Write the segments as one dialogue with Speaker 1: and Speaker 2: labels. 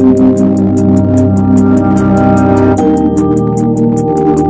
Speaker 1: Thank you.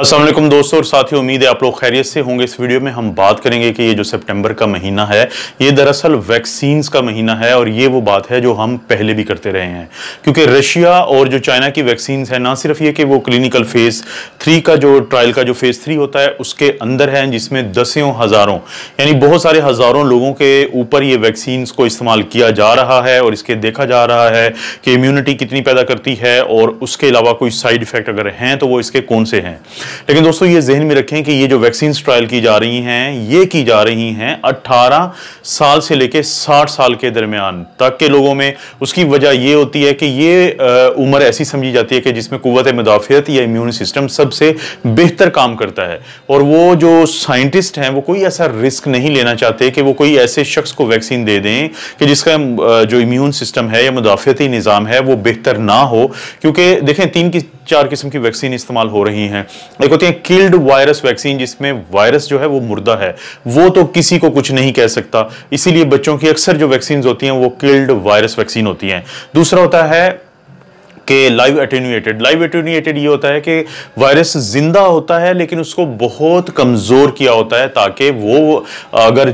Speaker 1: Aslam दोस्तों और ही उम्मीद है आप लोग खैरियत से होंगे इस वीडियो में हम बात करेंगे कि ये जो सितंबर का महीना है ये दरअसल वैक्सीन्स का महीना है और ये वो बात है जो हम पहले भी करते रहे हैं क्योंकि रशिया और जो चाइना की वैक्सीन्स है ना सिर्फ ये कि वो क्लिनिकल फ़ेज़ थ्री का जो ट्रायल का जो फ़ेज़ थ्री होता है उसके अंदर है जिसमें दसियों हज़ारों यानी बहुत सारे हज़ारों लोगों के ऊपर ये वैक्सीन्स को इस्तेमाल किया जा रहा है और इसके देखा जा रहा है कि इम्यूनिटी कितनी पैदा करती है और उसके अलावा कोई साइड इफ़ेक्ट अगर हैं तो वो इसके कौन से हैं लेकिन दोस्तों ये जहन में रखें कि ये जो वैक्सीन ट्रायल की जा रही हैं ये की जा रही हैं 18 साल से लेकर 60 साल के दरमियान तक के लोगों में उसकी वजह यह होती है कि ये उम्र ऐसी समझी जाती है कि जिसमें कुत मुदाफ़त या इम्यून सिस्टम सबसे बेहतर काम करता है और वो जो साइंटिस्ट हैं वो कोई ऐसा रिस्क नहीं लेना चाहते कि वो कोई ऐसे शख्स को वैक्सीन दे दें कि जिसका जो इम्यून सिस्टम है या मुदाफियती निज़ाम है वो बेहतर ना हो क्योंकि देखें तीन की चार किस्म की वैक्सीन इस्तेमाल हो रही हैं एक होती है किल्ड वायरस वैक्सीन जिसमें वायरस जो है वो मुर्दा है वो तो किसी को कुछ नहीं कह सकता इसीलिए बच्चों की अक्सर जो वैक्सीन होती हैं वो किल्ड वायरस वैक्सीन होती हैं दूसरा होता है कि लाइव एटेन्यूएटेड लाइव एटेन्यूएटेड ये होता है कि वायरस जिंदा होता है लेकिन उसको बहुत कमज़ोर किया होता है ताकि वो अगर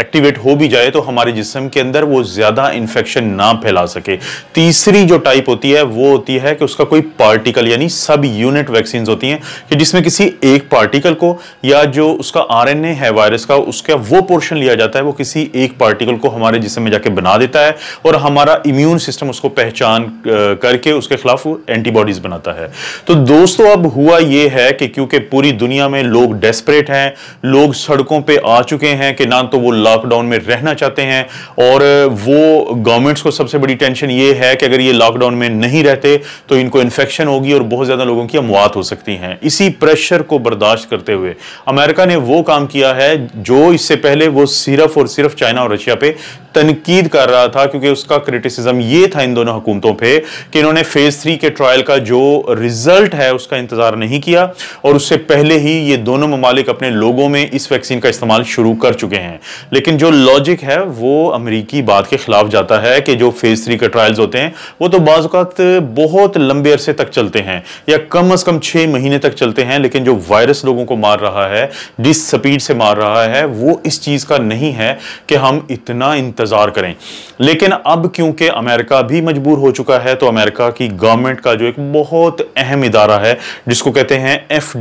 Speaker 1: एक्टिवेट हो भी जाए तो हमारे जिसम के अंदर वो ज़्यादा इन्फेक्शन ना फैला सके तीसरी जो टाइप होती है वो होती है कि उसका कोई पार्टिकल यानी सब यूनिट वैक्सीन होती हैं कि जिसमें किसी एक पार्टिकल को या जो उसका आर है वायरस का उसका वो पोर्शन लिया जाता है वो किसी एक पार्टिकल को हमारे जिसम में जाके बना देता है और हमारा इम्यून सिस्टम उसको पहचान करके के उसके खिलाफ एंटीबॉडीज बनाता है तो दोस्तों अब हुआ यह है कि क्योंकि पूरी दुनिया में लोग डेस्परेट हैं लोग सड़कों पे आ चुके हैं कि ना तो वो लॉकडाउन में रहना चाहते हैं और वो गवर्नमेंट्स को सबसे बड़ी टेंशन ये है कि अगर ये लॉकडाउन में नहीं रहते तो इनको इन्फेक्शन होगी और बहुत ज़्यादा लोगों की अमवात हो सकती हैं इसी प्रेशर को बर्दाश्त करते हुए अमेरिका ने वो काम किया है जो इससे पहले वो सिर्फ और सिर्फ चाइना और रशिया पे तनकीद कर रहा था क्योंकि उसका क्रिटिसिज्म ये था इन दोनों हुकूमतों पर कि इन्होंने फेज थ्री के ट्रायल का जो रिजल्ट है उसका इंतजार नहीं किया और उससे पहले ही ये दोनों ममालिक अपने लोगों में इस वैक्सीन का इस्तेमाल शुरू कर चुके हैं लेकिन जो लॉजिक है वो अमरीकी बात के खिलाफ जाता है कि जो फेज थ्री के ट्रायल्स होते हैं वो तो बाजत बहुत लंबे अरसे तक चलते हैं या कम अज़ कम छः महीने तक चलते हैं लेकिन जो वायरस लोगों को मार रहा है जिस स्पीड से मार रहा है वो इस चीज़ का नहीं है कि हम इतना इंतज़ार करें लेकिन अब क्योंकि अमेरिका भी मजबूर हो चुका है तो अमेरिका अमेरिका की गवर्नमेंट का जो एक बहुत अहम इदारा है जिसको कहते हैं एफ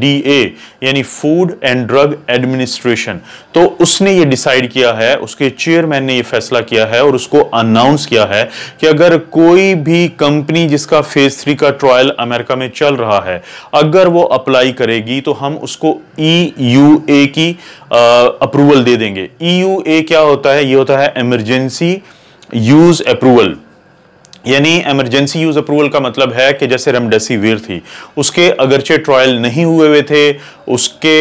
Speaker 1: यानी फूड एंड ड्रग एडमिनिस्ट्रेशन तो उसने ये डिसाइड किया है उसके चेयरमैन ने ये फैसला किया है और उसको अनाउंस किया है कि अगर कोई भी कंपनी जिसका फेज थ्री का ट्रायल अमेरिका में चल रहा है अगर वो अप्लाई करेगी तो हम उसको ई यू ए की अप्रूवल दे देंगे ई यू ए क्या होता है ये होता है इमरजेंसी यूज अप्रूवल यानी एमरजेंसी यूज़ अप्रूवल का मतलब है कि जैसे रेमडेसिविर थी उसके अगरचे ट्रायल नहीं हुए हुए थे उसके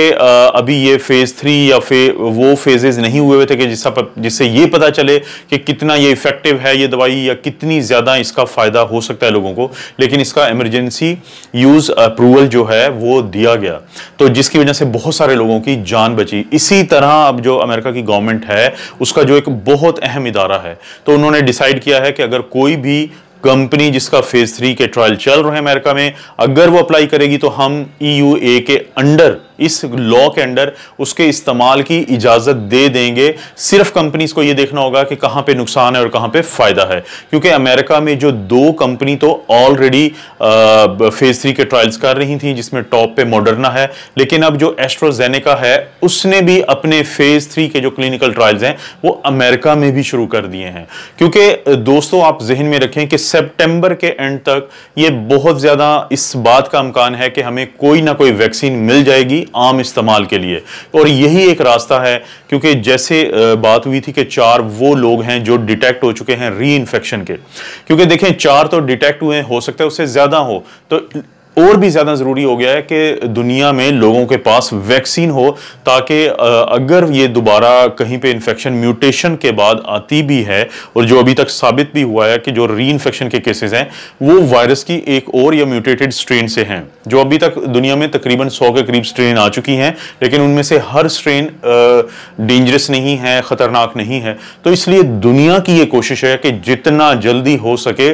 Speaker 1: अभी ये फेज़ थ्री या फे वो फेजेज़ नहीं हुए हुए थे कि जिसका जिससे ये पता चले कि कितना ये इफ़ेक्टिव है ये दवाई या कितनी ज़्यादा इसका फ़ायदा हो सकता है लोगों को लेकिन इसका एमरजेंसी यूज़ अप्रूवल जो है वो दिया गया तो जिसकी वजह से बहुत सारे लोगों की जान बची इसी तरह अब जो अमेरिका की गवर्नमेंट है उसका जो एक बहुत अहम इदारा है तो उन्होंने डिसाइड किया है कि अगर कोई भी कंपनी जिसका फेज थ्री के ट्रायल चल रहे हैं अमेरिका में अगर वो अप्लाई करेगी तो हम ई e के अंडर इस लॉ के अंडर उसके इस्तेमाल की इजाज़त दे देंगे सिर्फ कंपनीज को ये देखना होगा कि कहाँ पे नुकसान है और कहाँ पे फ़ायदा है क्योंकि अमेरिका में जो दो कंपनी तो ऑलरेडी फेज़ थ्री के ट्रायल्स कर रही थी जिसमें टॉप पे मॉडर्ना है लेकिन अब जो एस्ट्रोजेनेका है उसने भी अपने फेज़ थ्री के जो क्लिनिकल ट्रायल्स हैं वो अमेरिका में भी शुरू कर दिए हैं क्योंकि दोस्तों आप जहन में रखें कि सेप्टेम्बर के एंड तक ये बहुत ज़्यादा इस बात का अमकान है कि हमें कोई ना कोई वैक्सीन मिल जाएगी आम इस्तेमाल के लिए और यही एक रास्ता है क्योंकि जैसे बात हुई थी कि चार वो लोग हैं जो डिटेक्ट हो चुके हैं री के क्योंकि देखें चार तो डिटेक्ट हुए हो सकता है उससे ज़्यादा हो तो और भी ज़्यादा ज़रूरी हो गया है कि दुनिया में लोगों के पास वैक्सीन हो ताकि अगर ये दोबारा कहीं पे इन्फेक्शन म्यूटेशन के बाद आती भी है और जो अभी तक साबित भी हुआ है कि जो री इन्फेक्शन के केसेस हैं वो वायरस की एक और या म्यूटेटेड स्ट्रेन से हैं जो अभी तक दुनिया में तकरीबन सौ के करीब स्ट्रेन आ चुकी हैं लेकिन उनमें से हर स्ट्रेन डेंजरस नहीं है ख़तरनाक नहीं है तो इसलिए दुनिया की ये कोशिश है कि जितना जल्दी हो सके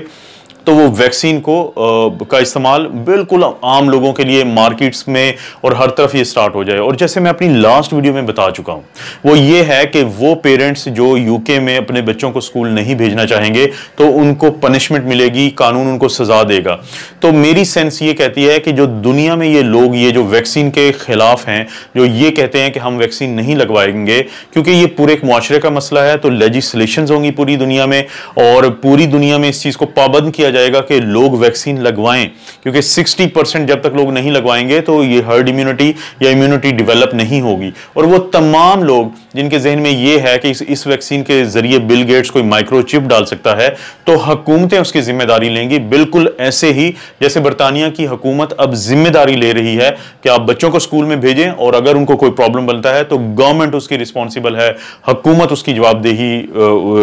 Speaker 1: तो वो वैक्सीन को आ, का इस्तेमाल बिल्कुल आम लोगों के लिए मार्केट्स में और हर तरफ ये स्टार्ट हो जाए और जैसे मैं अपनी लास्ट वीडियो में बता चुका हूँ वो ये है कि वो पेरेंट्स जो यूके में अपने बच्चों को स्कूल नहीं भेजना चाहेंगे तो उनको पनिशमेंट मिलेगी कानून उनको सज़ा देगा तो मेरी सेंस ये कहती है कि जो दुनिया में ये लोग ये जो वैक्सीन के ख़िलाफ़ हैं जो ये कहते हैं कि हम वैक्सीन नहीं लगवाएंगे क्योंकि ये पूरे एक माशरे का मसला है तो लेजिस्लेशन होंगी पूरी दुनिया में और पूरी दुनिया में इस चीज़ को पाबंद किया जाएगा कि लोग वैक्सीन लगवाएं क्योंकि 60 परसेंट जब तक लोग नहीं लगवाएंगे तो ये हर्ड इम्यूनिटी या इम्यूनिटी डेवलप नहीं होगी और वो तमाम लोग जिनके जहन में ये है कि इस, इस वैक्सीन के जरिए बिल गेट्स कोई माइक्रोचिप डाल सकता है तो हकूमतें उसकी जिम्मेदारी लेंगी बिल्कुल ऐसे ही जैसे बरतानिया की हकूमत अब जिम्मेदारी ले रही है कि आप बच्चों को स्कूल में भेजें और अगर उनको कोई प्रॉब्लम बनता है तो गवर्नमेंट उसकी रिस्पॉन्सिबल है हकूमत उसकी जवाबदेही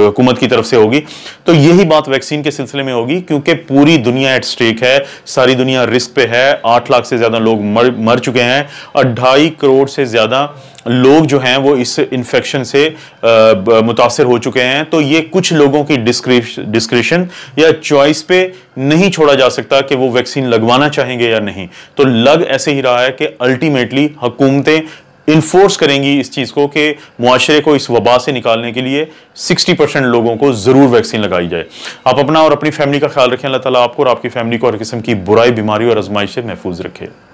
Speaker 1: हुकूमत की तरफ से होगी तो यही बात वैक्सीन के सिलसिले में होगी क्योंकि पूरी दुनिया एट स्टेक है सारी दुनिया रिस्क पे है आठ लाख से ज्यादा लोग मर मर चुके हैं अढ़ाई करोड़ से ज्यादा लोग जो हैं वो इस इन्फेक्शन से मुतासर हो चुके हैं तो ये कुछ लोगों की डिस्क्रिप्शन या चॉइस पे नहीं छोड़ा जा सकता कि वो वैक्सीन लगवाना चाहेंगे या नहीं तो लग ऐसे ही रहा है कि अल्टीमेटली हुकूमतें इन्फोर्स करेंगी इस चीज़ को कि माशरे को इस वबा से निकालने के लिए 60 परसेंट लोगों को ज़रूर वैक्सीन लगाई जाए आप अपना और अपनी फैमिली का ख्याल रखें अल्लाह ताला आपको और आपकी फैमिली को हर किस्म की बुराई बीमारी और आजमाइश से महफूज रखे